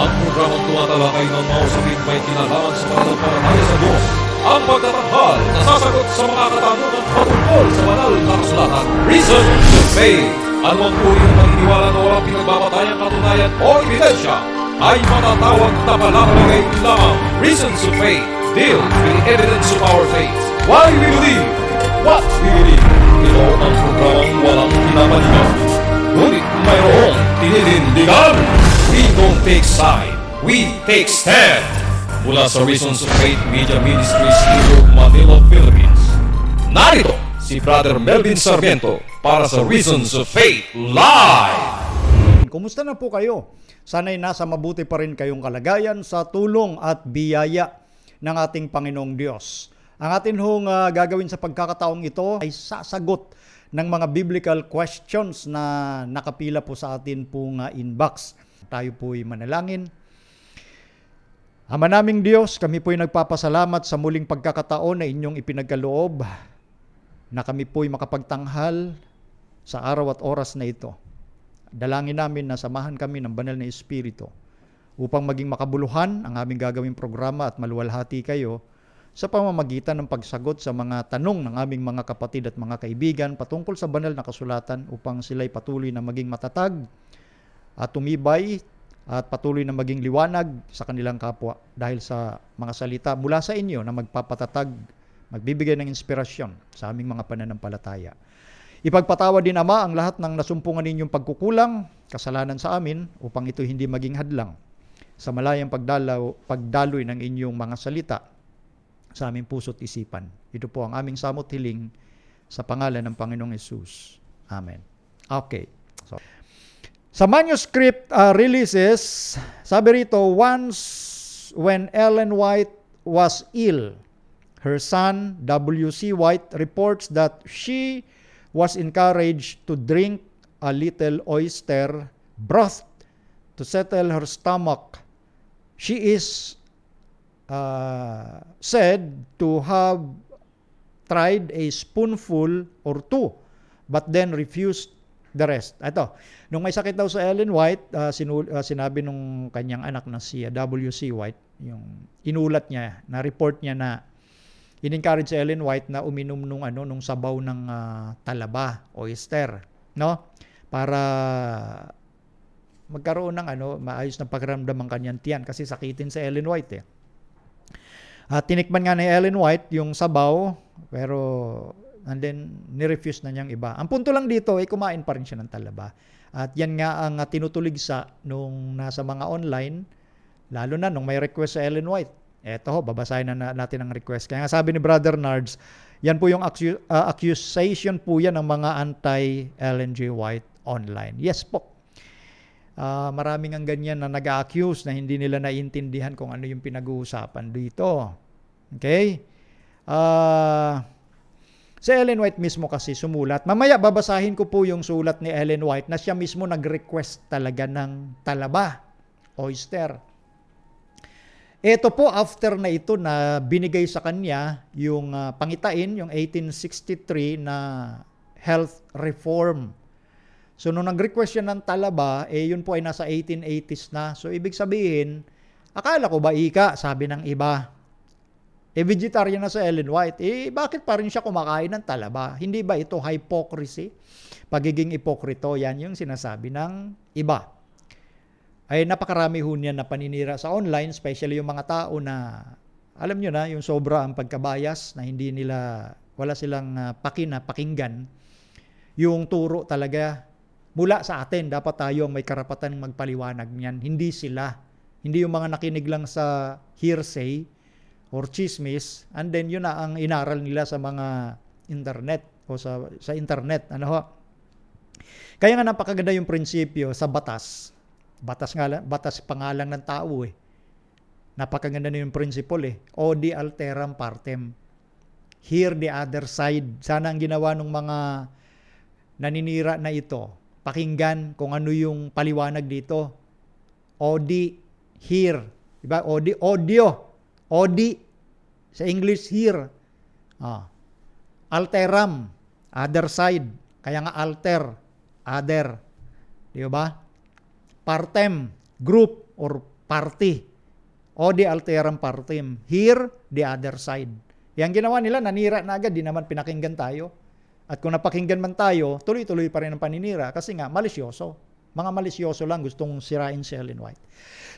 Ang ng programang tumatalakay ng mga usapin may kinalaman sa pananampalataya sa Diyos. Ang pagtatanghal na sasagot sa mga katanungan patungkol sa banal na kasulatan. Reason, faith, anumang uri ng paniniwala na walang pinagbabatayang katunayan o ebidensya ay matatawag na palatagay lamang. Reasons of faith deals with the evidence of our faith. Why we believe, what we believe. Ito ang programang walang pinapalingan. Ngunit mayroong tinitindigan. We don't take side, we take stand! Mula sa Reasons of Faith Media Ministries Hero, Manila, Philippines. Narito si Brother Melvin Sarmiento para sa Reasons of Faith Live! Kumusta na po kayo? Sana'y nasa mabuti pa rin kayong kalagayan sa tulong at biyaya ng ating Panginoong Diyos. Ang atin hong uh, gagawin sa pagkakataong ito ay sasagot ng mga biblical questions na nakapila po sa atin pong uh, inbox. Tayo po ay manalangin. Ama naming Diyos, kami po ay nagpapasalamat sa muling pagkakataon na inyong ipinagkaloob na kami po ay makapagtanghal sa araw at oras na ito. Dalangin namin na samahan kami ng banal na Espiritu upang maging makabuluhan ang aming gagawing programa at maluwalhati kayo sa pamamagitan ng pagsagot sa mga tanong ng aming mga kapatid at mga kaibigan patungkol sa banal na kasulatan upang sila'y patuloy na maging matatag at tumibay at patuloy na maging liwanag sa kanilang kapwa dahil sa mga salita mula sa inyo na magpapatatag, magbibigay ng inspirasyon sa aming mga pananampalataya. Ipagpatawa din Ama ang lahat ng nasumpungan ninyong pagkukulang, kasalanan sa amin upang ito hindi maging hadlang sa malayang pagdalaw, pagdaloy ng inyong mga salita sa aming puso't isipan. Ito po ang aming samot hiling sa pangalan ng Panginoong Yesus. Amen. Okay. So, sa manuscript uh, releases, sabi rito, once when Ellen White was ill, her son W.C. White reports that she was encouraged to drink a little oyster broth to settle her stomach. She is uh, said to have tried a spoonful or two, but then refused the rest. Ito, nung may sakit daw sa Ellen White, uh, ah, sinul- uh, ah, sinabi nung kanyang anak na si uh, ah, W.C. White, yung inulat niya, na report niya na in-encourage si Ellen White na uminom nung ano nung sabaw ng uh, talaba, oyster, no? Para magkaroon ng ano, maayos na pagramdam ang kanyang tiyan kasi sakitin si Ellen White eh. Uh, tinikman nga ni Ellen White yung sabaw pero And then, nirefuse na niyang iba. Ang punto lang dito ay eh, kumain pa rin siya ng talaba. At yan nga ang ah, tinutulig sa nung nasa mga online, lalo na nung may request sa Ellen White. Eto ho, babasahin na natin ang request. Kaya nga sabi ni Brother Nards, yan po yung accu- uh, accusation po yan ng mga anti-Ellen G. White online. Yes po. Uh, maraming ang ganyan na nag-accuse na hindi nila naiintindihan kung ano yung pinag-uusapan dito. Okay? Ah... Uh, Si Ellen White mismo kasi sumulat. Mamaya babasahin ko po yung sulat ni Ellen White na siya mismo nag-request talaga ng talaba, oyster. Ito po after na ito na binigay sa kanya yung uh, pangitain, yung 1863 na health reform. So nung nag-request siya ng talaba, eh yun po ay nasa 1880s na. So ibig sabihin, akala ko ba ika, sabi ng iba, eh, vegetarian na sa Ellen White. Eh, bakit pa rin siya kumakain ng talaba? Hindi ba ito hypocrisy? Pagiging ipokrito, yan yung sinasabi ng iba. Ay, napakarami ho niyan na paninira sa online, especially yung mga tao na, alam nyo na, yung sobra ang pagkabayas na hindi nila, wala silang uh, ah, pakina, pakinggan. Yung turo talaga mula sa atin, dapat tayo ang may karapatan magpaliwanag niyan. Hindi sila. Hindi yung mga nakinig lang sa hearsay, or chismis and then yun na ang inaral nila sa mga internet o sa sa internet ano ho kaya nga napakaganda yung prinsipyo sa batas batas nga batas pangalan ng tao eh napakaganda na yung principle eh odi alteram partem hear the other side sana ang ginawa ng mga naninira na ito pakinggan kung ano yung paliwanag dito odi hear diba odi audio Odi, sa English here. Ah. Alteram, other side. Kaya nga alter, other. Di ba? Partem, group or party. Odi alteram partem. Here, the other side. Yang ginawa nila, nanira na agad, di naman pinakinggan tayo. At kung napakinggan man tayo, tuloy-tuloy pa rin ang paninira kasi nga, malisyoso. Mga malisyoso lang gustong sirain si Ellen White.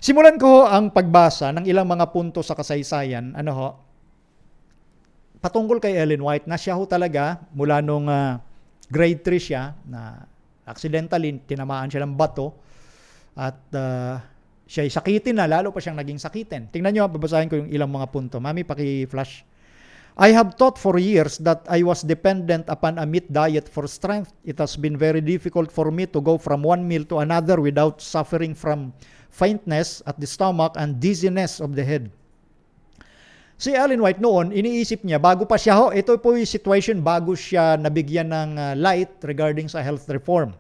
Simulan ko ang pagbasa ng ilang mga punto sa kasaysayan. Ano ho? Patungkol kay Ellen White na siya ho talaga mula nung uh, grade 3 siya na accidentally tinamaan siya ng bato at uh, ah, siya sakitin na lalo pa siyang naging sakitin. Tingnan niyo, babasahin ko yung ilang mga punto. Mami, paki-flash I have thought for years that I was dependent upon a meat diet for strength. It has been very difficult for me to go from one meal to another without suffering from faintness at the stomach and dizziness of the head. Si Ellen White noon, iniisip niya, bago pa siya ho, ito po yung situation bago siya nabigyan ng ah, light regarding sa health reform.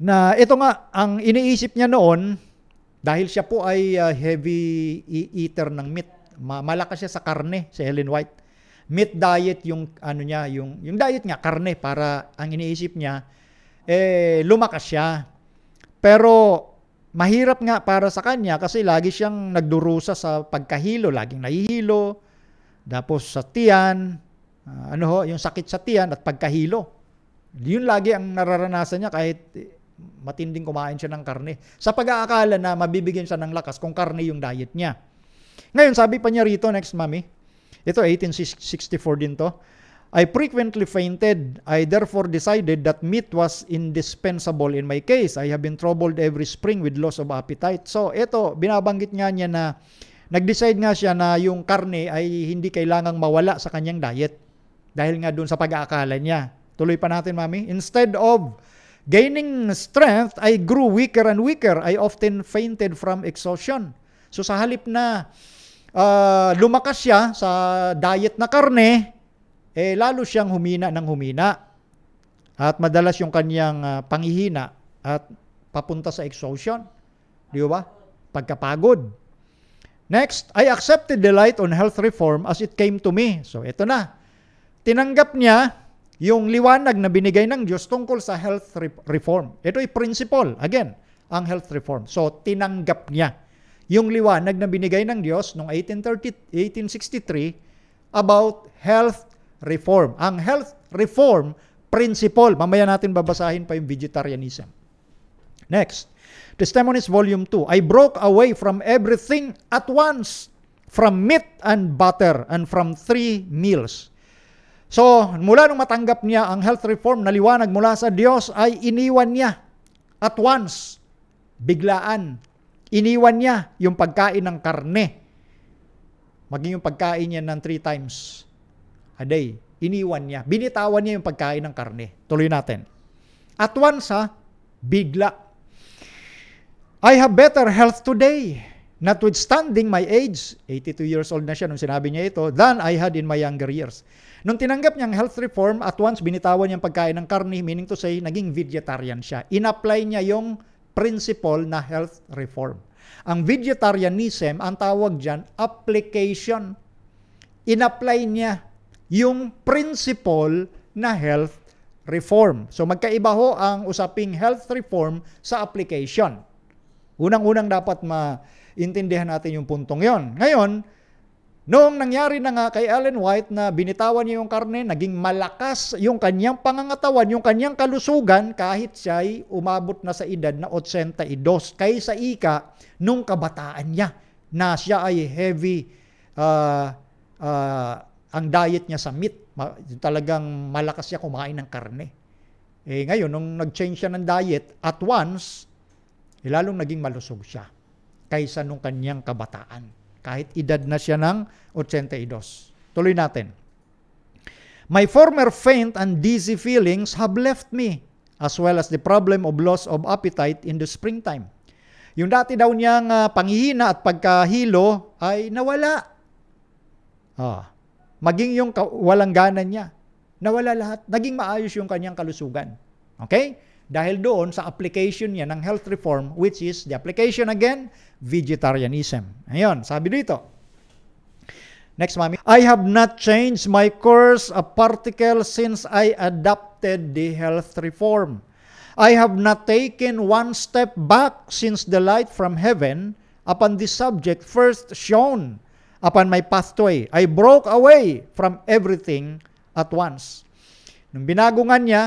Na ito nga, ang iniisip niya noon, dahil siya po ay ah, heavy eater ng meat, malakas siya sa karne, si Helen White. Meat diet yung ano niya, yung yung diet niya karne para ang iniisip niya eh lumakas siya. Pero mahirap nga para sa kanya kasi lagi siyang nagdurusa sa pagkahilo, laging nahihilo, tapos sa tiyan, uh, ano ho, yung sakit sa tiyan at pagkahilo. Yun lagi ang nararanasan niya kahit matinding kumain siya ng karne. Sa pag-aakala na mabibigyan siya ng lakas kung karne yung diet niya. Ngayon, sabi pa niya rito, next mommy, ito 1864 din to, I frequently fainted. I therefore decided that meat was indispensable in my case. I have been troubled every spring with loss of appetite. So, ito, binabanggit nga niya na nag-decide nga siya na yung karne ay hindi kailangang mawala sa kanyang diet. Dahil nga doon sa pag-aakala niya. Tuloy pa natin, mami. Instead of gaining strength, I grew weaker and weaker. I often fainted from exhaustion. So, sa halip na uh, lumakas siya sa diet na karne, eh lalo siyang humina ng humina. At madalas yung kanyang uh, panghihina at papunta sa exhaustion. Di ba? Pagkapagod. Next, I accepted the light on health reform as it came to me. So ito na. Tinanggap niya yung liwanag na binigay ng Diyos tungkol sa health reform. Ito ay principle. Again, ang health reform. So tinanggap niya yung liwanag na binigay ng Diyos noong 1830, 1863 about health reform. Ang health reform principle, mamaya natin babasahin pa yung vegetarianism. Next, Testimonies Volume 2, I broke away from everything at once, from meat and butter and from three meals. So, mula nung matanggap niya ang health reform na liwanag mula sa Diyos ay iniwan niya at once, biglaan, Iniwan niya yung pagkain ng karne. Maging yung pagkain niya ng three times a day. Iniwan niya. Binitawan niya yung pagkain ng karne. Tuloy natin. At once ha, bigla. I have better health today, notwithstanding my age, 82 years old na siya nung sinabi niya ito, than I had in my younger years. Nung tinanggap niyang health reform, at once binitawan niyang pagkain ng karne, meaning to say, naging vegetarian siya. Inapply niya yung principle na health reform. Ang vegetarianism, ang tawag dyan, application. Inapply niya yung principle na health reform. So magkaiba ho ang usaping health reform sa application. Unang-unang dapat maintindihan natin yung puntong yon. Ngayon, Noong nangyari na nga kay Ellen White na binitawan niya yung karne, naging malakas yung kanyang pangangatawan, yung kanyang kalusugan kahit siya ay umabot na sa edad na 82 kaysa ika nung kabataan niya na siya ay heavy uh, uh, ang diet niya sa meat. Talagang malakas siya kumain ng karne. Eh ngayon, nung nag-change siya ng diet, at once, eh, lalong naging malusog siya kaysa nung kanyang kabataan. Kahit edad na siya ng 82. Tuloy natin. My former faint and dizzy feelings have left me, as well as the problem of loss of appetite in the springtime. Yung dati daw niyang uh, panghihina at pagkahilo ay nawala. Ah, maging yung walang gana niya, nawala lahat. Naging maayos yung kanyang kalusugan. Okay? Dahil doon sa application niya ng health reform, which is the application again vegetarianism. Ayun, sabi dito. Next, mommy. I have not changed my course a particle since I adopted the health reform. I have not taken one step back since the light from heaven upon this subject first shone upon my pathway. I broke away from everything at once. Nung binago nga niya,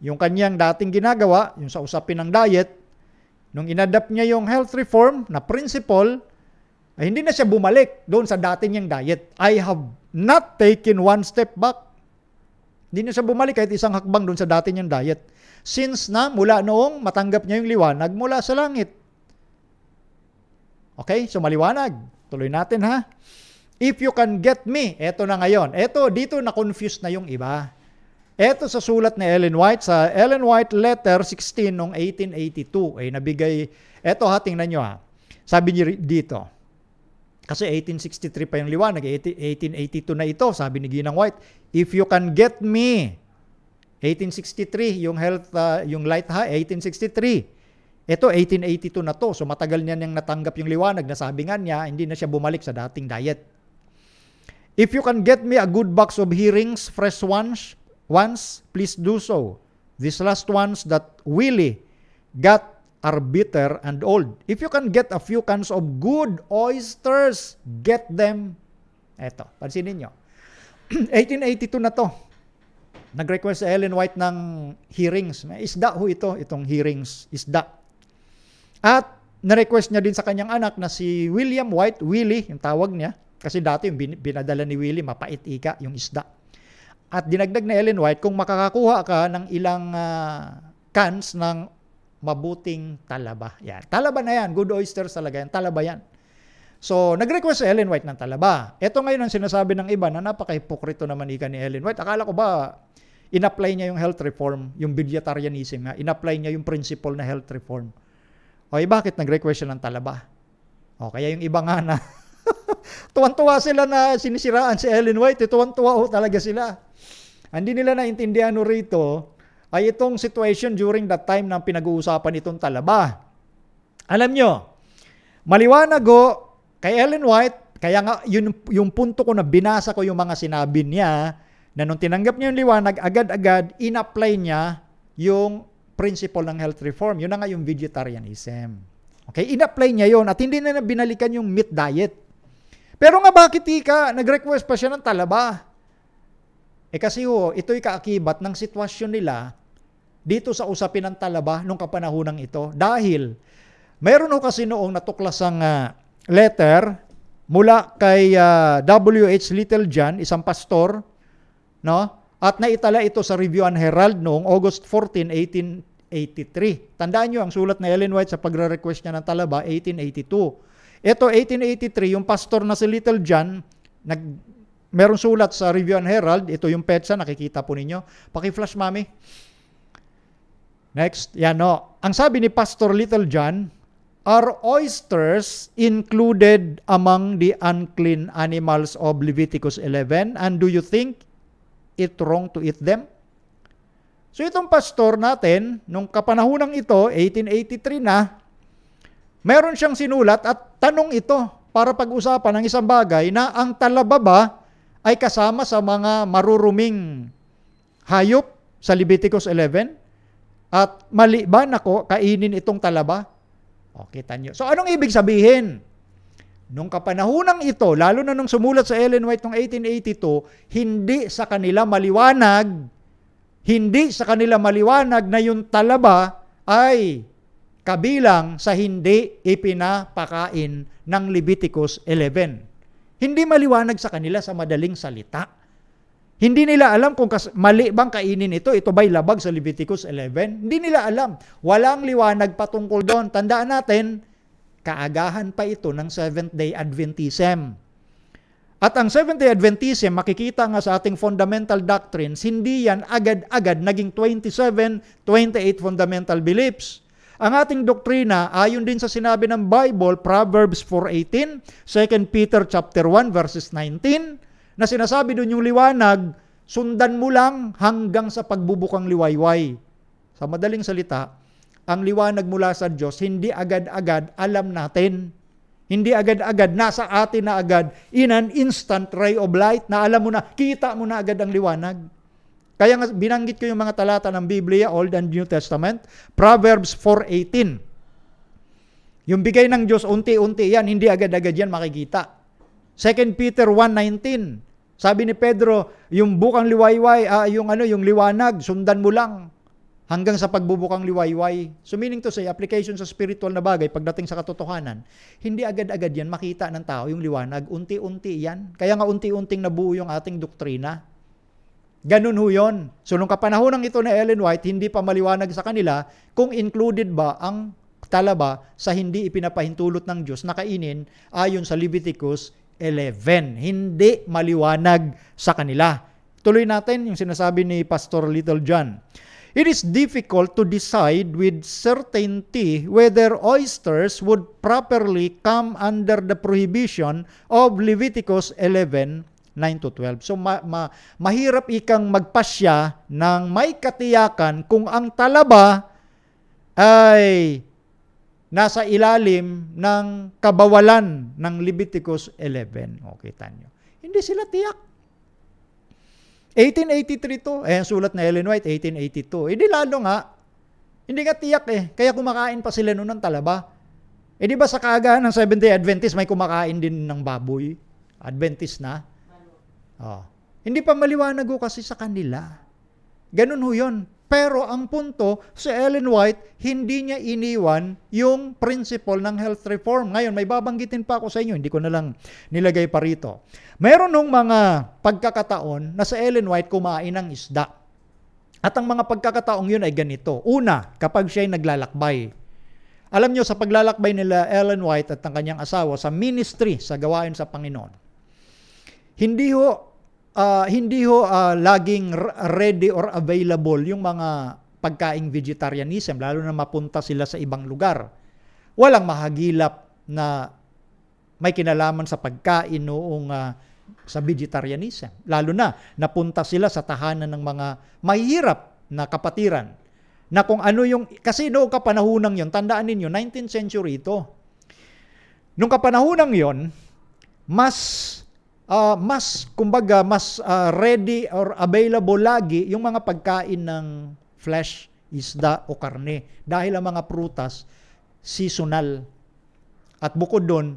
yung kanyang dating ginagawa, yung sa usapin ng diet, nung inadapt niya yung health reform na principle, ay hindi na siya bumalik doon sa dati niyang diet. I have not taken one step back. Hindi na siya bumalik kahit isang hakbang doon sa dati niyang diet. Since na mula noong matanggap niya yung liwanag mula sa langit. Okay, so maliwanag. Tuloy natin ha. If you can get me, eto na ngayon. Eto, dito na-confuse na yung iba. Ito sa sulat ni Ellen White, sa Ellen White Letter 16 noong 1882, ay eh, nabigay, eto ha, tingnan niyo ha, sabi niya dito, kasi 1863 pa yung liwanag, 1882 eh, na ito, sabi ni Ginang White, if you can get me, 1863, yung health, uh, yung light ha, 1863. Ito, 1882 na to. So matagal niya nang natanggap yung liwanag. Nasabi nga niya, hindi na siya bumalik sa dating diet. If you can get me a good box of hearings, fresh ones, once, please do so. These last ones that really got are bitter and old. If you can get a few cans of good oysters, get them. Eto, pansinin nyo. 1882 na to. Nag-request si Ellen White ng hearings. May isda ho ito, itong hearings, isda. At na-request niya din sa kanyang anak na si William White, Willie, yung tawag niya, kasi dati yung binadala ni Willie, mapait ika, yung isda. At dinagdag na Ellen White, kung makakakuha ka ng ilang uh, cans ng mabuting talaba. Yan. Talaba na yan. Good oysters talaga yan. Talaba yan. So, nag-request si Ellen White ng talaba. Ito ngayon ang sinasabi ng iba na napaka-hipokrito naman ika ni Ellen White. Akala ko ba in-apply niya yung health reform, yung vegetarianism nga, in-apply niya yung principle na health reform. Okay, bakit nag-request siya ng talaba? O, kaya yung iba nga na Tuwan-tuwa sila na sinisiraan si Ellen White. Eh. Tuwan-tuwa ho oh, talaga sila. Hindi nila naintindihan no rito ay itong situation during that time ng pinag-uusapan itong talaba. Alam nyo, maliwanag ho oh, kay Ellen White, kaya nga yun, yung punto ko na binasa ko yung mga sinabi niya na nung tinanggap niya yung liwanag, agad-agad in-apply niya yung principle ng health reform. Yun na nga yung vegetarianism. Okay, in-apply niya yon at hindi na binalikan yung meat diet. Pero nga bakit ika, nag-request pa siya ng talaba? Eh kasi ho, ito'y kaakibat ng sitwasyon nila dito sa usapin ng talaba nung kapanahonang ito. Dahil mayroon ho kasi noong natuklasang uh, letter mula kay uh, ah, W.H. Littlejohn, isang pastor, no? At naitala ito sa Review and Herald noong August 14, 1883. Tandaan nyo, ang sulat na Ellen White sa pagre-request niya ng talaba, 1882. Ito, 1883, yung pastor na si Little John, nag, merong sulat sa Review and Herald, ito yung petsa, nakikita po ninyo. Paki-flash, mami. Next, yan no. Ang sabi ni Pastor Little John, Are oysters included among the unclean animals of Leviticus 11? And do you think it wrong to eat them? So itong pastor natin, nung kapanahunang ito, 1883 na, Meron siyang sinulat at tanong ito para pag-usapan ang isang bagay na ang talababa ay kasama sa mga maruruming hayop sa Leviticus 11 at mali ba nako kainin itong talaba? O, kita nyo. So anong ibig sabihin? Nung kapanahunang ito, lalo na nung sumulat sa Ellen White noong 1882, hindi sa kanila maliwanag, hindi sa kanila maliwanag na yung talaba ay kabilang sa hindi ipinapakain ng Leviticus 11. Hindi maliwanag sa kanila sa madaling salita. Hindi nila alam kung kas- mali bang kainin ito, ito ba'y labag sa Leviticus 11? Hindi nila alam. Walang liwanag patungkol doon. Tandaan natin, kaagahan pa ito ng Seventh-day Adventism. At ang Seventh-day Adventism, makikita nga sa ating fundamental doctrines, hindi yan agad-agad naging 27, 28 fundamental beliefs. Ang ating doktrina ayon din sa sinabi ng Bible, Proverbs 4:18, 2 Peter chapter 1 verses 19, na sinasabi doon yung liwanag, sundan mo lang hanggang sa pagbubukang liwayway. Sa madaling salita, ang liwanag mula sa Diyos hindi agad-agad alam natin. Hindi agad-agad, nasa atin na agad, in an instant ray of light, na alam mo na, kita mo na agad ang liwanag. Kaya nga binanggit ko yung mga talata ng Biblia, Old and New Testament, Proverbs 4.18. Yung bigay ng Diyos, unti-unti yan, hindi agad-agad yan makikita. 2 Peter 1.19, sabi ni Pedro, yung bukang liwayway, uh, yung ano, yung liwanag, sundan mo lang hanggang sa pagbubukang liwayway. So meaning to say, application sa spiritual na bagay pagdating sa katotohanan, hindi agad-agad yan makita ng tao yung liwanag. Unti-unti yan. Kaya nga unti-unting nabuo yung ating doktrina. Ganun ho yun. So nung kapanahon ng ito na Ellen White, hindi pa maliwanag sa kanila kung included ba ang talaba sa hindi ipinapahintulot ng Diyos na kainin ayon sa Leviticus 11. Hindi maliwanag sa kanila. Tuloy natin yung sinasabi ni Pastor Little John. It is difficult to decide with certainty whether oysters would properly come under the prohibition of Leviticus 11 9 to 12. So ma- ma- mahirap ikang magpasya ng may katiyakan kung ang talaba ay nasa ilalim ng kabawalan ng Leviticus 11. O, kita nyo. Hindi sila tiyak. 1883 to. Eh, sulat na Ellen White, 1882. Hindi eh, lalo nga. Hindi nga tiyak eh. Kaya kumakain pa sila noon ng talaba. Eh di ba sa kagahan ng Seventh-day Adventist may kumakain din ng baboy? Adventist na. Oh. Hindi pa maliwanag ho kasi sa kanila. Ganun ho yun. Pero ang punto, si Ellen White, hindi niya iniwan yung principle ng health reform. Ngayon, may babanggitin pa ako sa inyo, hindi ko na lang nilagay pa rito. Meron nung mga pagkakataon na si Ellen White kumain ng isda. At ang mga pagkakataong yun ay ganito. Una, kapag siya ay naglalakbay. Alam nyo, sa paglalakbay nila Ellen White at ang kanyang asawa sa ministry, sa gawain sa Panginoon, hindi ho uh, hindi ho uh, laging ready or available yung mga pagkaing vegetarianism lalo na mapunta sila sa ibang lugar. Walang mahagilap na may kinalaman sa pagkain noong uh, sa vegetarianism. Lalo na napunta sila sa tahanan ng mga mahihirap na kapatiran. Na kung ano yung kasi noong kapanahonang 'yon, tandaan ninyo 19th century ito. Nung kapanahonang 'yon, mas uh, mas kumbaga mas uh, ready or available lagi yung mga pagkain ng flesh, isda o karne dahil ang mga prutas seasonal at bukod doon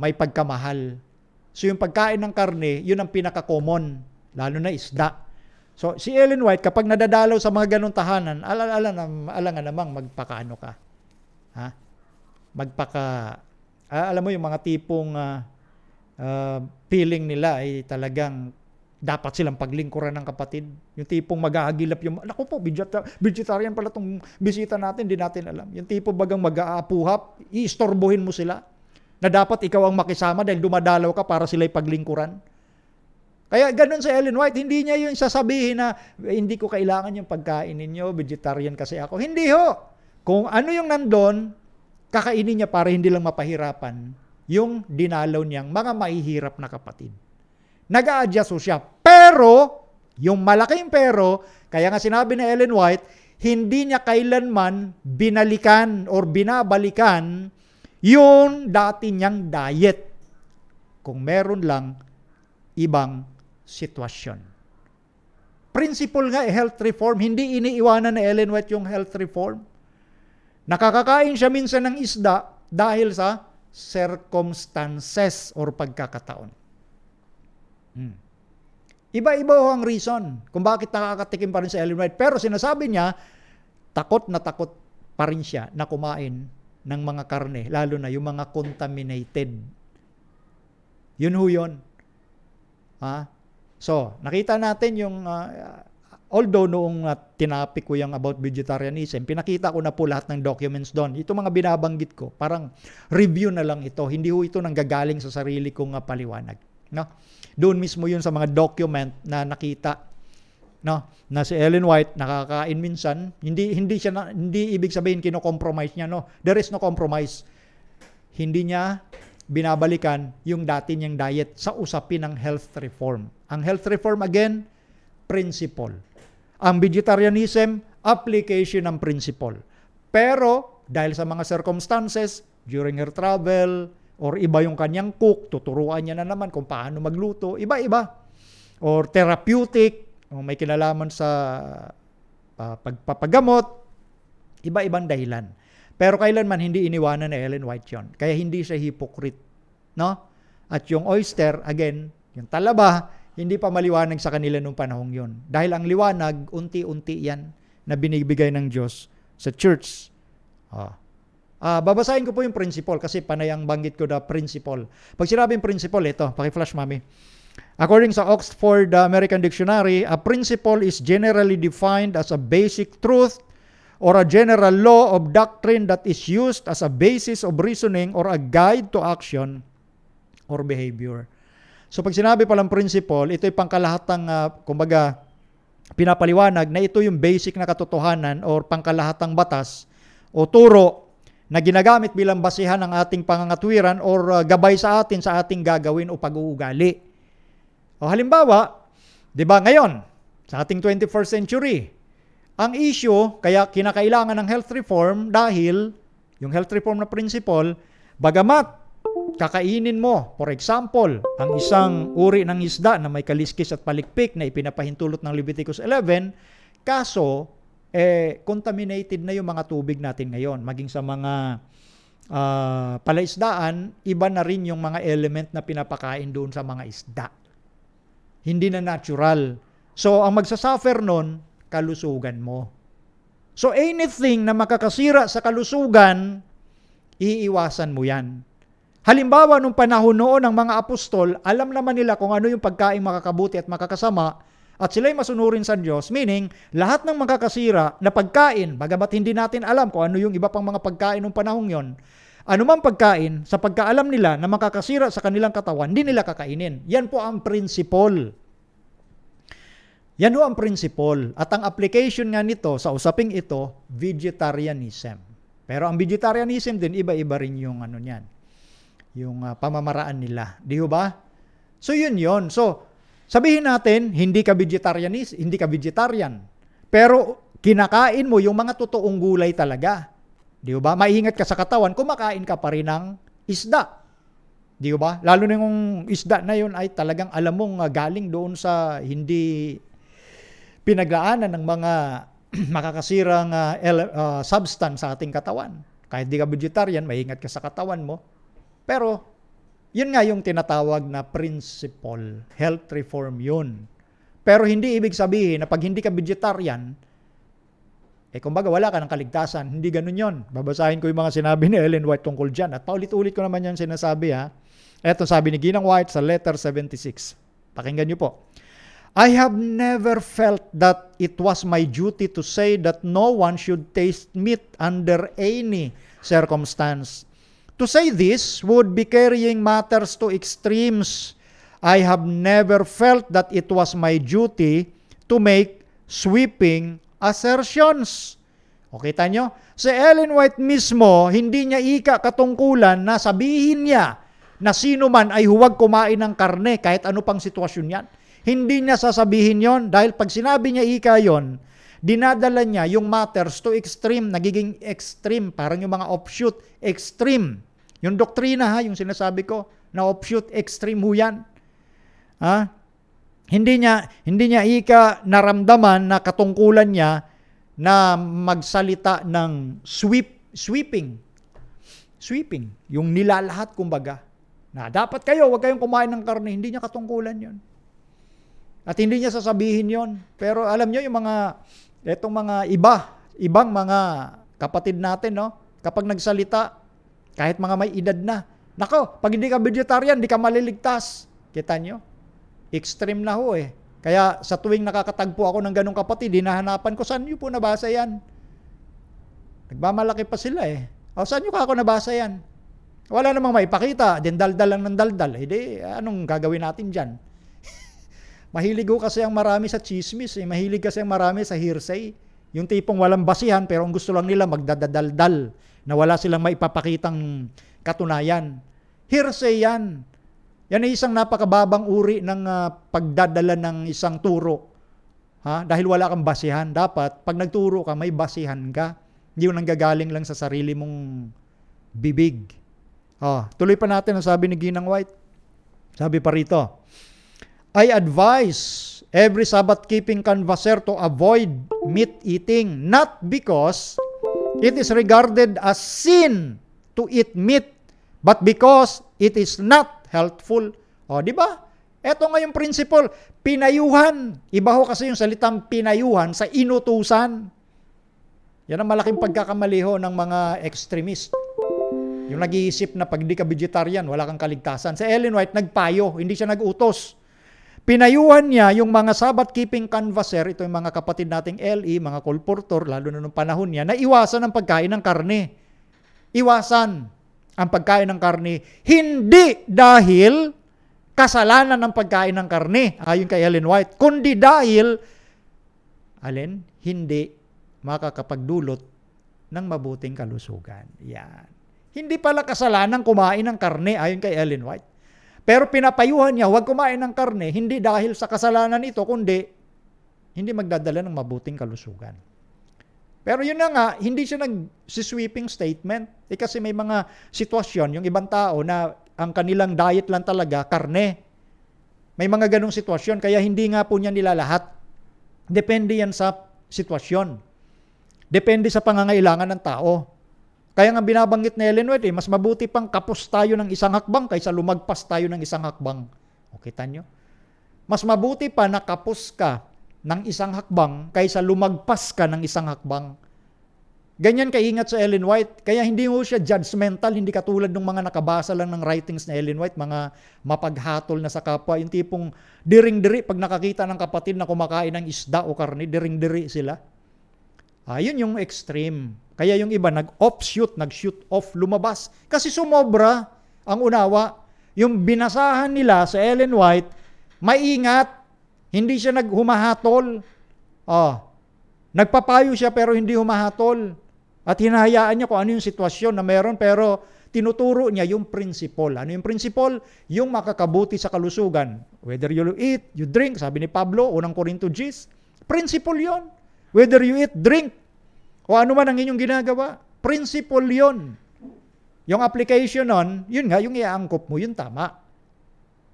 may pagkamahal. So yung pagkain ng karne, yun ang pinaka-common lalo na isda. So si Ellen White kapag nadadalaw sa mga ganung tahanan, na alang alangan namang magpakaano ka. Ha? Magpaka ah, alam mo yung mga tipong uh, uh, feeling nila ay talagang dapat silang paglingkuran ng kapatid. Yung tipong mag-aagilap yung, naku po, vegetarian pala itong bisita natin, di natin alam. Yung tipong bagang mag-aapuhap, iistorbohin mo sila na dapat ikaw ang makisama dahil dumadalaw ka para sila'y paglingkuran. Kaya ganun sa Ellen White, hindi niya yung sasabihin na eh, hindi ko kailangan yung pagkain ninyo, vegetarian kasi ako. Hindi ho. Kung ano yung nandun, kakainin niya para hindi lang mapahirapan yung dinalaw niyang mga mahihirap na kapatid. Nag-a-adjust siya. Pero, yung malaking pero, kaya nga sinabi ni Ellen White, hindi niya kailanman binalikan or binabalikan yung dati niyang diet kung meron lang ibang sitwasyon. Principle nga eh, health reform, hindi iniiwanan ni Ellen White yung health reform. Nakakakain siya minsan ng isda dahil sa circumstances or pagkakataon. Hmm. Iba-iba ho ang reason kung bakit nakakatikim pa rin si Ellen White. Pero sinasabi niya, takot na takot pa rin siya na kumain ng mga karne, lalo na yung mga contaminated. Yun ho yun. Ha? Ah, so, nakita natin yung uh, Although noong uh, ah, tinapik ko yung about vegetarianism, pinakita ko na po lahat ng documents doon. Ito mga binabanggit ko, parang review na lang ito. Hindi ho ito nanggagaling sa sarili kong uh, paliwanag. No? Doon mismo yun sa mga document na nakita no na si Ellen White nakakain minsan hindi hindi siya na, hindi ibig sabihin kino-compromise niya no there is no compromise hindi niya binabalikan yung dati niyang diet sa usapin ng health reform ang health reform again principle ang vegetarianism, application ng principle. Pero dahil sa mga circumstances, during her travel, or iba yung kanyang cook, tuturuan niya na naman kung paano magluto, iba-iba. Or therapeutic, o may kinalaman sa uh, pagpapagamot, iba-ibang dahilan. Pero kailanman hindi iniwanan ni Ellen White yon. Kaya hindi siya hypocrite. No? At yung oyster, again, yung talaba, hindi pa maliwanag sa kanila nung panahong yon. Dahil ang liwanag, unti-unti yan na binibigay ng Diyos sa church. Ah. Ah, babasahin ko po yung principle kasi panay ang banggit ko na principle. Pag sinabing principle, ito, paki-flash mami. According sa Oxford American Dictionary, a principle is generally defined as a basic truth or a general law of doctrine that is used as a basis of reasoning or a guide to action or behavior. So pag sinabi palang principle, ito ay pangkalahatang, uh, kumbaga, pinapaliwanag na ito yung basic na katotohanan or pangkalahatang batas o turo na ginagamit bilang basihan ng ating pangangatwiran or uh, gabay sa atin sa ating gagawin o pag-uugali. O halimbawa, 'di ba ngayon sa ating 21st century, ang issue kaya kinakailangan ng health reform dahil yung health reform na principle, bagamat kakainin mo, for example, ang isang uri ng isda na may kaliskis at palikpik na ipinapahintulot ng Leviticus 11, kaso, eh, contaminated na yung mga tubig natin ngayon. Maging sa mga uh, palaisdaan, iba na rin yung mga element na pinapakain doon sa mga isda. Hindi na natural. So, ang magsasuffer noon, kalusugan mo. So, anything na makakasira sa kalusugan, iiwasan mo yan. Halimbawa, nung panahon noon ng mga apostol, alam naman nila kung ano yung pagkain makakabuti at makakasama at sila'y masunurin sa Diyos, meaning lahat ng makakasira na pagkain, bagamat hindi natin alam kung ano yung iba pang mga pagkain nung panahong yon, anumang pagkain, sa pagkaalam nila na makakasira sa kanilang katawan, hindi nila kakainin. Yan po ang principle. Yan po ang principle. At ang application nga nito sa usaping ito, vegetarianism. Pero ang vegetarianism din, iba-iba rin yung ano niyan yung uh, pamamaraan nila. Di ba? So yun yon. So sabihin natin, hindi ka vegetarianist, hindi ka vegetarian. Pero kinakain mo yung mga totoong gulay talaga. Di ba? Maiingat ka sa katawan, kumakain ka pa rin ng isda. Di ba? Lalo na yung isda na yun ay talagang alam mong ah, galing doon sa hindi pinaglaanan ng mga makakasirang uh, substance sa ating katawan. Kahit di ka vegetarian, maingat ka sa katawan mo. Pero, yun nga yung tinatawag na principle. Health reform yun. Pero hindi ibig sabihin na pag hindi ka vegetarian, eh kumbaga wala ka ng kaligtasan. Hindi ganun yon. Babasahin ko yung mga sinabi ni Ellen White tungkol dyan. At paulit-ulit ko naman yan sinasabi ha. Eto sabi ni Ginang White sa letter 76. Pakinggan nyo po. I have never felt that it was my duty to say that no one should taste meat under any circumstance To say this would be carrying matters to extremes. I have never felt that it was my duty to make sweeping assertions. O kita nyo? Si Ellen White mismo, hindi niya ika katungkulan na sabihin niya na sino man ay huwag kumain ng karne kahit ano pang sitwasyon yan. Hindi niya sasabihin yon dahil pag sinabi niya ika yon, dinadala niya yung matters to extreme, nagiging extreme, parang yung mga offshoot, extreme. Yung doktrina ha, yung sinasabi ko, na offshoot, extreme ho yan. Ha? Hindi niya, hindi niya ika naramdaman na katungkulan niya na magsalita ng sweep, sweeping. Sweeping, yung nilalahat kumbaga. Na dapat kayo, huwag kayong kumain ng karne, hindi niya katungkulan yon. At hindi niya sasabihin yon. Pero alam niyo yung mga etong mga iba, ibang mga kapatid natin, no? Kapag nagsalita, kahit mga may edad na, nako, pag hindi ka vegetarian, di ka maliligtas. Kita nyo? Extreme na ho eh. Kaya sa tuwing nakakatagpo ako ng ganong kapatid, hinahanapan ko, saan nyo po nabasa yan? Nagmamalaki pa sila eh. O saan nyo ka ako nabasa yan? Wala namang maipakita, din daldal lang ng daldal. Hindi, eh, anong gagawin natin dyan? Mahilig ko kasi ang marami sa chismis, eh. mahilig kasi ang marami sa hearsay. Yung tipong walang basihan pero ang gusto lang nila magdadadaldal na wala silang maipapakitang katunayan. Hearsay yan. Yan ay isang napakababang uri ng uh, pagdadala ng isang turo. Ha? Dahil wala kang basihan. Dapat, pag nagturo ka, may basihan ka. Hindi yung nanggagaling lang sa sarili mong bibig. Oh, tuloy pa natin ang sabi ni Ginang White. Sabi pa rito, I advise every Sabbath keeping converser to avoid meat eating, not because it is regarded as sin to eat meat, but because it is not healthful. O, di ba? Ito nga yung principle, pinayuhan. Iba ho kasi yung salitang pinayuhan sa inutusan. Yan ang malaking pagkakamaliho ng mga extremist. Yung nag-iisip na pag di ka vegetarian, wala kang kaligtasan. Si Ellen White nagpayo, hindi siya nag-utos. Pinayuhan niya yung mga Sabbath keeping canvasser, ito yung mga kapatid nating LE, mga kolportor, lalo na nung panahon niya, na iwasan ang pagkain ng karne. Iwasan ang pagkain ng karne. Hindi dahil kasalanan ng pagkain ng karne, ayon kay Ellen White, kundi dahil, alin, hindi makakapagdulot ng mabuting kalusugan. Yan. Hindi pala kasalanan kumain ng karne ayon kay Ellen White. Pero pinapayuhan niya, huwag kumain ng karne, hindi dahil sa kasalanan ito, kundi hindi magdadala ng mabuting kalusugan. Pero yun na nga, hindi siya nag-sweeping statement. Eh kasi may mga sitwasyon, yung ibang tao na ang kanilang diet lang talaga, karne. May mga ganong sitwasyon, kaya hindi nga po niya nilalahat. Depende yan sa sitwasyon. Depende sa pangangailangan ng tao. Kaya nga binabanggit ni Ellen White, eh, mas mabuti pang kapos tayo ng isang hakbang kaysa lumagpas tayo ng isang hakbang. O kita nyo? Mas mabuti pa na kapos ka ng isang hakbang kaysa lumagpas ka ng isang hakbang. Ganyan kaingat sa Ellen White. Kaya hindi mo siya judgmental, hindi katulad ng mga nakabasa lang ng writings ni Ellen White, mga mapaghatol na sa kapwa. Yung tipong diring-diri pag nakakita ng kapatid na kumakain ng isda o karne, diring-diri sila. Ayun ah, yung extreme. Kaya yung iba nag-offshoot, nag-shoot off, lumabas. Kasi sumobra ang unawa. Yung binasahan nila sa Ellen White, maingat, hindi siya naghumahatol. Oh, nagpapayo siya pero hindi humahatol. At hinahayaan niya kung ano yung sitwasyon na meron pero tinuturo niya yung principle. Ano yung principle? Yung makakabuti sa kalusugan. Whether you eat, you drink, sabi ni Pablo, unang Corinto Gis, principle yon. Whether you eat, drink, o ano man ang inyong ginagawa. Principle yon. Yung application nun, yun nga, yung iaangkop mo, yun tama.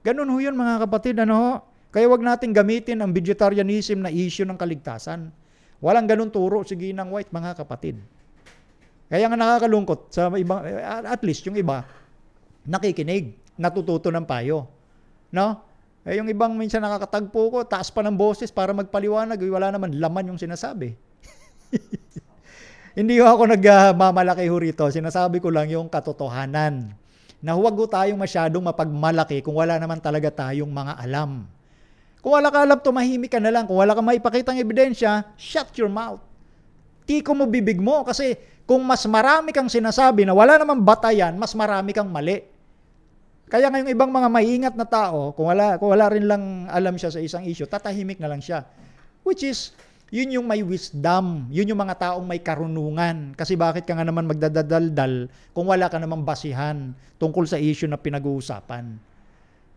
Ganun ho yun mga kapatid, ano ho? Kaya wag natin gamitin ang vegetarianism na issue ng kaligtasan. Walang ganun turo si Ginang White mga kapatid. Kaya nga nakakalungkot sa iba, eh, at least yung iba, nakikinig, natututo ng payo. No? Eh, yung ibang minsan nakakatagpo ko, taas pa ng boses para magpaliwanag, eh, wala naman laman yung sinasabi. Hindi ko ako nagmamalaki ho rito. Sinasabi ko lang yung katotohanan na huwag ho tayong masyadong mapagmalaki kung wala naman talaga tayong mga alam. Kung wala ka alam, tumahimik ka na lang. Kung wala ka maipakitang ebidensya, shut your mouth. Tiko mo bibig mo kasi kung mas marami kang sinasabi na wala namang batayan, mas marami kang mali. Kaya ngayong ibang mga maingat na tao, kung wala, kung wala rin lang alam siya sa isang issue, tatahimik na lang siya. Which is, yun yung may wisdom, yun yung mga taong may karunungan. Kasi bakit ka nga naman magdadadaldal kung wala ka namang basihan tungkol sa issue na pinag-uusapan.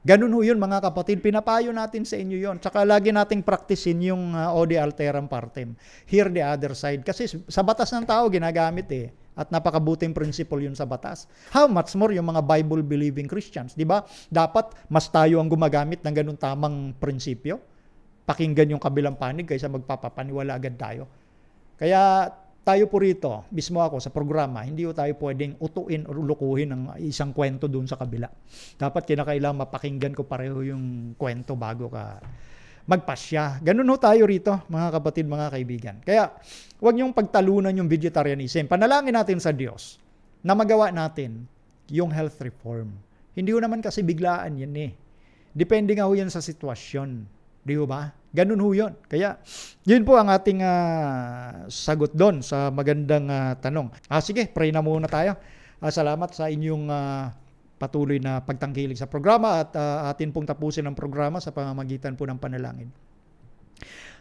Ganun ho yun mga kapatid, pinapayo natin sa inyo yun. Tsaka lagi nating practicein yung uh, Ode Alteram Partem. Hear the other side. Kasi sa batas ng tao ginagamit eh. At napakabuting principle yun sa batas. How much more yung mga Bible-believing Christians, di ba? Dapat mas tayo ang gumagamit ng ganun tamang prinsipyo pakinggan yung kabilang panig kaysa magpapapaniwala agad tayo. Kaya tayo po rito, mismo ako sa programa, hindi po tayo pwedeng utuin o lukuhin ng isang kwento doon sa kabila. Dapat kinakailangan mapakinggan ko pareho yung kwento bago ka magpasya. Ganun ho tayo rito, mga kapatid, mga kaibigan. Kaya, huwag niyong pagtalunan yung vegetarianism. Panalangin natin sa Diyos na magawa natin yung health reform. Hindi ho naman kasi biglaan yan eh. Depende nga ho yan sa sitwasyon. Di ba? Ganun ho yun. Kaya, yun po ang ating uh, sagot doon sa magandang uh, tanong. Ah, sige, pray na muna tayo. Ah, salamat sa inyong uh, patuloy na pagtangkilik sa programa at uh, atin pong tapusin ang programa sa pamamagitan po ng panalangin.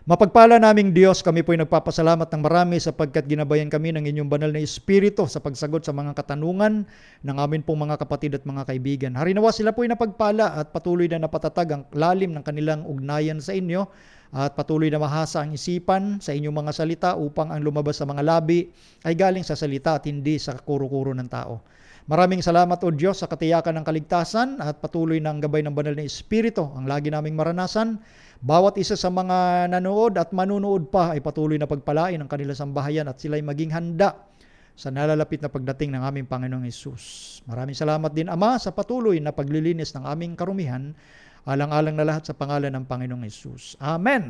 Mapagpala naming Diyos, kami po'y nagpapasalamat ng marami sapagkat ginabayan kami ng inyong banal na Espiritu sa pagsagot sa mga katanungan ng amin pong mga kapatid at mga kaibigan. Harinawa sila po'y napagpala at patuloy na napatatag ang lalim ng kanilang ugnayan sa inyo at patuloy na mahasa ang isipan sa inyong mga salita upang ang lumabas sa mga labi ay galing sa salita at hindi sa kuro-kuro ng tao. Maraming salamat o Diyos sa katiyakan ng kaligtasan at patuloy ng gabay ng banal na Espiritu ang lagi naming maranasan bawat isa sa mga nanood at manunood pa ay patuloy na pagpalain ang kanilang sambahayan at sila'y maging handa sa nalalapit na pagdating ng aming Panginoong Yesus. Maraming salamat din, Ama, sa patuloy na paglilinis ng aming karumihan, alang-alang na lahat sa pangalan ng Panginoong Yesus. Amen!